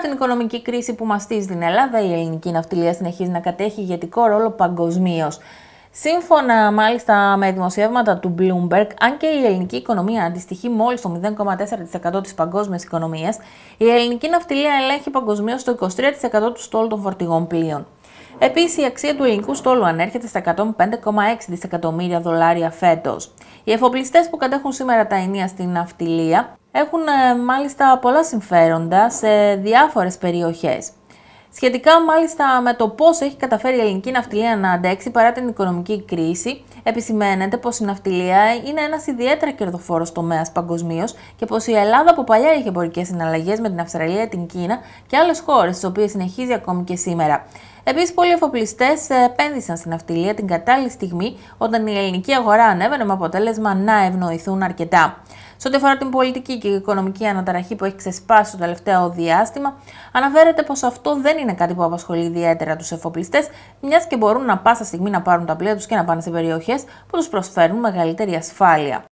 την οικονομική κρίση που μαστίζει την Ελλάδα, η ελληνική ναυτιλία συνεχίζει να κατέχει ηγετικό ρόλο παγκοσμίως. Σύμφωνα μάλιστα με δημοσιεύματα του Bloomberg, αν και η ελληνική οικονομία αντιστοιχεί μόλις στο 0,4% της παγκόσμιας οικονομίας, η ελληνική ναυτιλία ελέγχει παγκοσμίως το 23% του στόλου των φορτηγών πλοίων. Επίσης, η αξία του ελληνικού στόλου ανέρχεται στα 105,6 δισεκατομμύρια δολάρια φέτος. Οι εφοπλιστές που κατέχουν σήμερα τα ενία στην ναυτιλία έχουν ε, μάλιστα πολλά συμφέροντα σε διάφορες περιοχές. Σχετικά μάλιστα με το πώς έχει καταφέρει η ελληνική ναυτιλία να αντέξει παρά την οικονομική κρίση, επισημαίνεται πως η ναυτιλία είναι ένας ιδιαίτερα κερδοφόρος τομέας παγκοσμίως και πως η Ελλάδα από παλιά είχε εμπορικές συναλλαγές με την Αυστραλία, την Κίνα και άλλες χώρες, τις οποίες συνεχίζει ακόμη και σήμερα. Επίσης, πολλοί εφοπλιστές επένδυσαν στην ναυτιλία την κατάλληλη στιγμή όταν η ελληνική αγορά ανέβαινε με αποτέλεσμα να ευνοηθούν αρκετά. Σε ό,τι αφορά την πολιτική και οικονομική αναταραχή που έχει ξεσπάσει το τελευταίο διάστημα, αναφέρεται πως αυτό δεν είναι κάτι που απασχολεί ιδιαίτερα τους εφοπλιστές, μιας και μπορούν να πάσα στιγμή να πάρουν τα πλοία τους και να πάνε σε περιοχές που τους προσφέρουν μεγαλύτερη ασφάλεια.